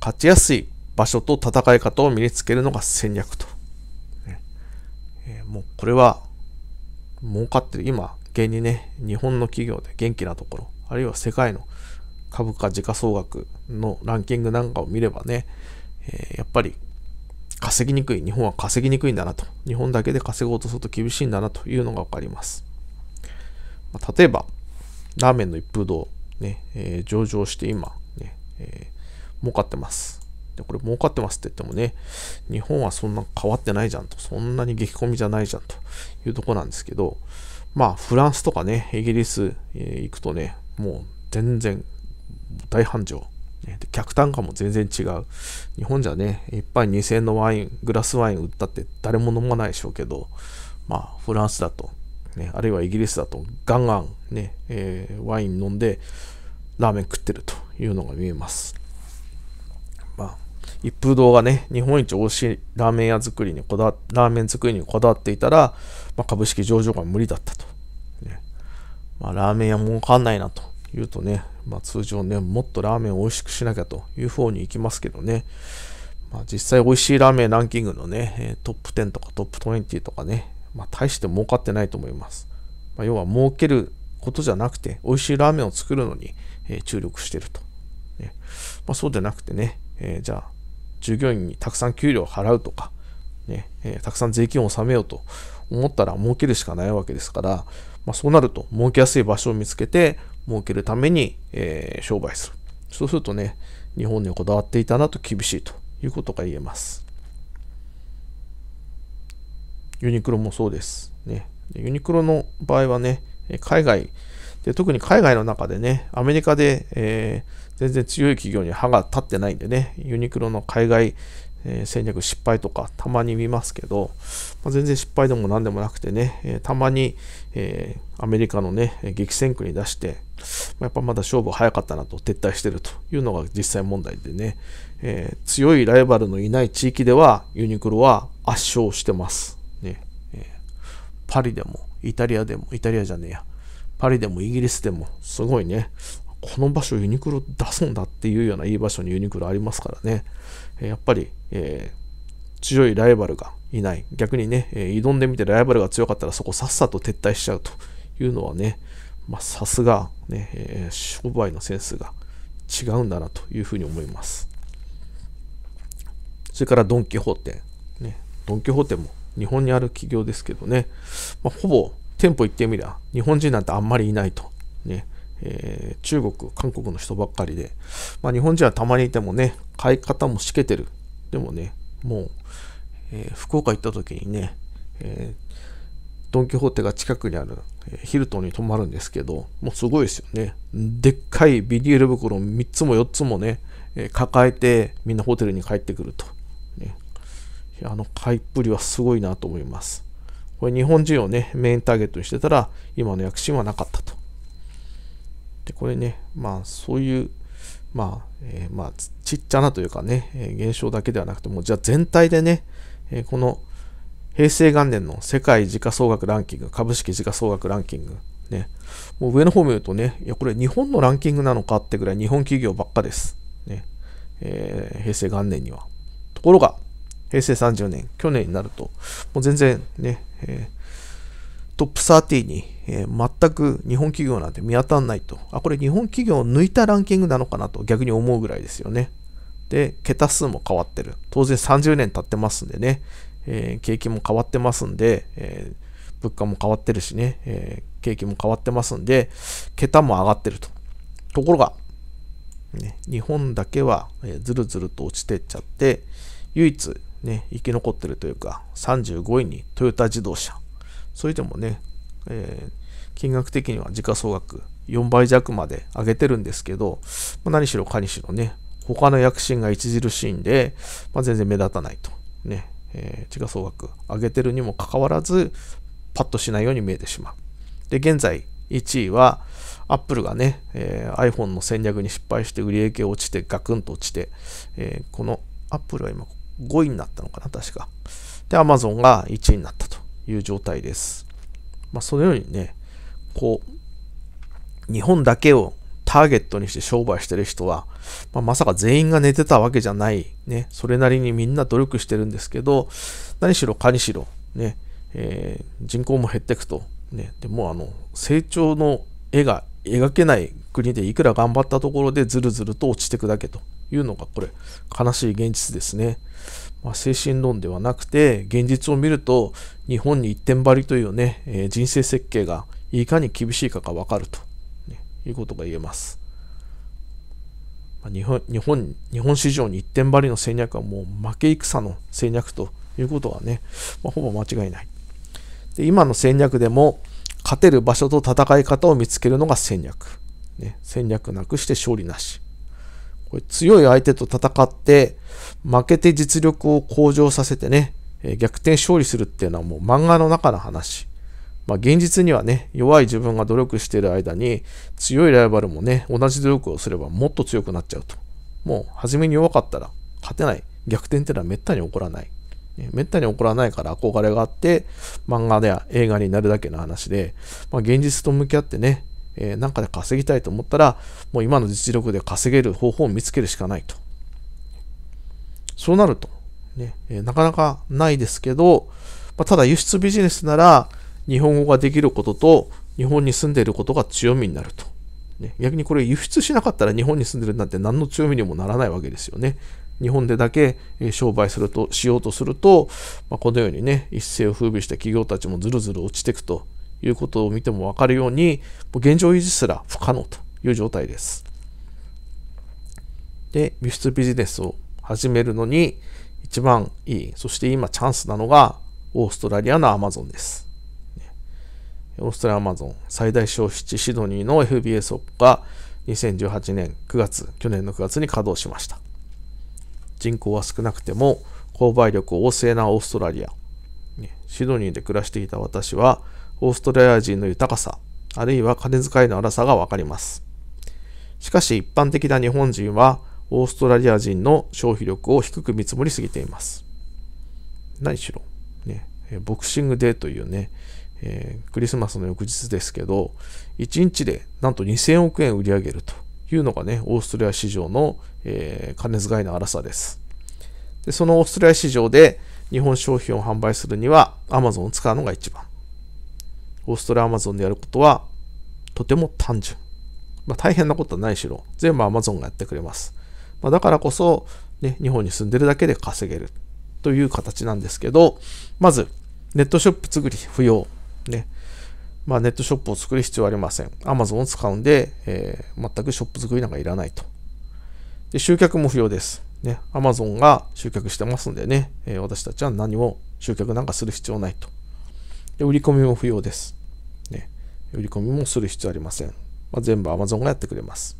勝ちやすい場所と戦い方を身につけるのが戦略と。ねえー、もうこれは儲かってる。今、現にね、日本の企業で元気なところ、あるいは世界の株価時価総額のランキングなんかを見ればね、えー、やっぱり稼ぎにくい、日本は稼ぎにくいんだなと、日本だけで稼ごうとすると厳しいんだなというのが分かります。まあ、例えば、ラーメンの一風堂、ねえー、上場して今ね、ねえー儲かってます。で、これ儲かってますって言ってもね、日本はそんな変わってないじゃんと、そんなに激混みじゃないじゃんというとこなんですけど、まあ、フランスとかね、イギリス、え行くとね、もう全然大繁盛。ね、客単価も全然違う。日本じゃね、一杯2000円のワイン、グラスワイン売ったって誰も飲まないでしょうけど、まあ、フランスだと、ね、あるいはイギリスだと、ガンガンね、ねえー、ワイン飲んで、ラーメン食ってるというのが見えます。まあ、一風堂がね、日本一美味しいラーメン屋作りにこだラーメン作りにこだわっていたら、まあ、株式上場が無理だったと。ね、まあ、ラーメン屋儲かんないなと言うとね、まあ、通常ね、もっとラーメンを美味しくしなきゃという方に行きますけどね、まあ、実際美味しいラーメンランキングのね、トップ10とかトップ20とかね、まあ、大して儲かってないと思います。まあ、要は儲けることじゃなくて、美味しいラーメンを作るのに、え注力してると。ねまあ、そうでなくてね、えー、じゃあ、従業員にたくさん給料を払うとか、ねえー、たくさん税金を納めようと思ったら儲けるしかないわけですから、まあ、そうなると儲けやすい場所を見つけて儲けるために、えー、商売する。そうするとね、日本にこだわっていたなと厳しいということが言えます。ユニクロもそうです。ね、ユニクロの場合はね、海外で特に海外の中でね、アメリカで、えー、全然強い企業に歯が立ってないんでね、ユニクロの海外、えー、戦略失敗とかたまに見ますけど、まあ、全然失敗でも何でもなくてね、えー、たまに、えアメリカのね、激戦区に出して、まあ、やっぱまだ勝負早かったなと撤退してるというのが実際問題でね、え強いライバルのいない地域ではユニクロは圧勝してます。ねえパリでもイタリアでも、イタリアじゃねえや、パリでもイギリスでもすごいね、この場所ユニクロ出すんだっていうようないい場所にユニクロありますからね、やっぱり、えー、強いライバルがいない。逆にね、えー、挑んでみてライバルが強かったらそこさっさと撤退しちゃうというのはね、まあ、さすが、ね、えー、商売のセンスが違うんだなというふうに思います。それからドン・キホーテ。ね、ドン・キホーテも日本にある企業ですけどね、まあ、ほぼ店舗行ってみりゃ、日本人なんてあんまりいないと。ね。えー、中国、韓国の人ばっかりで、まあ、日本人はたまにいてもね、買い方もしけてる。でもね、もう、えー、福岡行った時にね、えー、ドン・キホーテが近くにある、えヒルトンに泊まるんですけど、もうすごいですよね。でっかいビニール袋3つも4つもね、え抱えてみんなホテルに帰ってくると。ね、あの買いっぷりはすごいなと思います。これ日本人をね、メインターゲットにしてたら、今の躍進はなかったと。で、これね、まあそういう、まあ、えー、まあ、ちっちゃなというかね、えー、現象だけではなくて、もうじゃあ全体でね、えー、この平成元年の世界時価総額ランキング、株式時価総額ランキング、ね、もう上の方見るとね、いや、これ日本のランキングなのかってぐらい日本企業ばっかです。ね、えー、平成元年には。ところが、平成30年、去年になると、もう全然ね、えー、トップ30に、えー、全く日本企業なんて見当たらないと、あ、これ日本企業を抜いたランキングなのかなと逆に思うぐらいですよね。で、桁数も変わってる。当然30年経ってますんでね、えー、景気も変わってますんで、えー、物価も変わってるしね、えー、景気も変わってますんで、桁も上がってると。ところが、ね、日本だけは、えー、ずるずると落ちてっちゃって、唯一、ね、生き残ってるというか、35位にトヨタ自動車。それでもね、えー、金額的には時価総額4倍弱まで上げてるんですけど、まあ、何しろかにしろね、他の躍進が著しいんで、まあ、全然目立たないと。ね、えー、時価総額上げてるにもかかわらず、パッとしないように見えてしまう。で、現在1位は、アップルがね、えー、iPhone の戦略に失敗して売り上げ落ちてガクンと落ちて、えー、このアップルは今こ5位になったのかな、確か。で、Amazon が1位になったという状態です。まあ、そのようにね、こう、日本だけをターゲットにして商売してる人は、まあ、まさか全員が寝てたわけじゃない、ね、それなりにみんな努力してるんですけど、何しろかにしろ、ね、えー、人口も減っていくと、ね、でもあの、成長の絵が描けない国でいくら頑張ったところでずるずると落ちていくだけというのがこれ悲しい現実ですね。まあ、精神論ではなくて現実を見ると日本に一点張りというね、えー、人生設計がいかに厳しいかが分かると、ね、いうことが言えます。ま日本日本日本市場に一点張りの戦略はもう負け戦の戦略ということはね、まあ、ほぼ間違いない。で今の戦略でも勝てる場所と戦い方を見つけるのが戦略。ね、戦略なくして勝利なし。これ強い相手と戦って、負けて実力を向上させてね、え逆転勝利するっていうのはもう漫画の中の話。まあ、現実にはね、弱い自分が努力している間に、強いライバルもね、同じ努力をすればもっと強くなっちゃうと。もう、初めに弱かったら勝てない。逆転ってのはめったに起こらない。めったに起こらないから憧れがあって、漫画や映画になるだけの話で、まあ、現実と向き合ってね、えー、なんかで稼ぎたいと思ったら、もう今の実力で稼げる方法を見つけるしかないと。そうなると、ね、えー、なかなかないですけど、まあ、ただ輸出ビジネスなら、日本語ができることと、日本に住んでいることが強みになると。ね、逆にこれ輸出しなかったら日本に住んでるなんて何の強みにもならないわけですよね。日本でだけ商売するとしようとすると、まあ、このようにね一世を風靡した企業たちもずるずる落ちていくということを見ても分かるように、現状維持すら不可能という状態です。で、輸出ビジネスを始めるのに一番いい、そして今チャンスなのがオーストラリアのアマゾンです。オーストラリアアマゾン最大消費地シドニーの FBS オッが2018年9月、去年の9月に稼働しました。人口は少なくても購買力旺盛なオーストラリア。シドニーで暮らしていた私は、オーストラリア人の豊かさ、あるいは金遣いの荒さがわかります。しかし一般的な日本人は、オーストラリア人の消費力を低く見積もりすぎています。何しろ、ね、ボクシングデーというね、えー、クリスマスの翌日ですけど、1日でなんと2000億円売り上げるというのがね、オーストラリア市場の、えー、金遣いの荒さです。でそのオーストラリア市場で、日本商品を販売するには Amazon を使うのが一番。オーストラリア Amazon でやることはとても単純。まあ、大変なことはないしろ、全部 Amazon がやってくれます。まあ、だからこそ、ね、日本に住んでるだけで稼げるという形なんですけど、まず、ネットショップ作り不要。ね。まあ、ネットショップを作る必要はありません。Amazon を使うんで、えー、全くショップ作りなんかいらないと。で集客も不要です。ね、アマゾンが集客してますんでね、えー、私たちは何も集客なんかする必要ないと。で、売り込みも不要です。ね、売り込みもする必要ありません。まあ、全部 Amazon がやってくれます。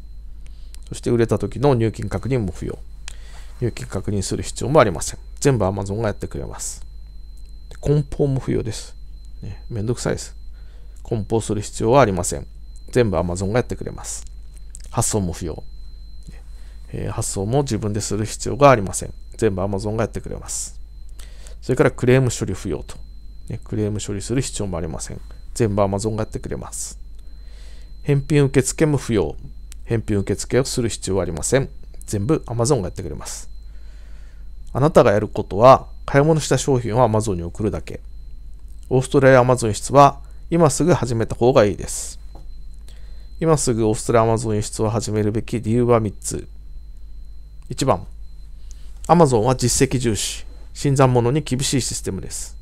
そして売れた時の入金確認も不要。入金確認する必要もありません。全部 Amazon がやってくれます。梱包も不要です。ね、めんどくさいです。梱包する必要はありません。全部 Amazon がやってくれます。発送も不要。えー、発送も自分でする必要がありません。全部 Amazon がやってくれます。それからクレーム処理不要と。ね、クレーム処理する必要もありません。全部 Amazon がやってくれます。返品受付も不要。返品受付をする必要はありません。全部 Amazon がやってくれます。あなたがやることは、買い物した商品を Amazon に送るだけ。オーストラリア Amazon 輸出は、今すぐ始めた方がいいです。今すぐオーストラリア Amazon 輸出を始めるべき理由は3つ。1番、Amazon は実績重視、新参者に厳しいシステムです。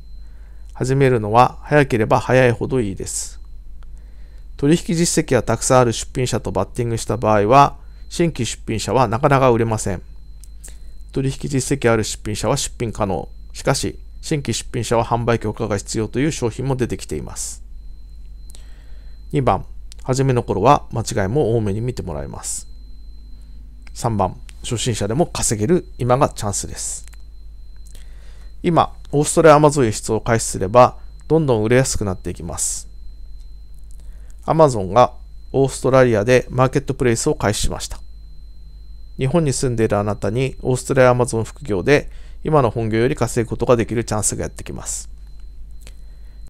始めるのは早ければ早いほどいいです。取引実績がたくさんある出品者とバッティングした場合は、新規出品者はなかなか売れません。取引実績ある出品者は出品可能。しかし、新規出品者は販売許可が必要という商品も出てきています。2番、初めの頃は間違いも多めに見てもらいます。3番、初心者でも稼げる今がチャンスです。今、オーストラリアアマゾン輸出を開始すれば、どんどん売れやすくなっていきます。アマゾンがオーストラリアでマーケットプレイスを開始しました。日本に住んでいるあなたにオーストラリアアマゾン副業で今の本業より稼ぐことができるチャンスがやってきます。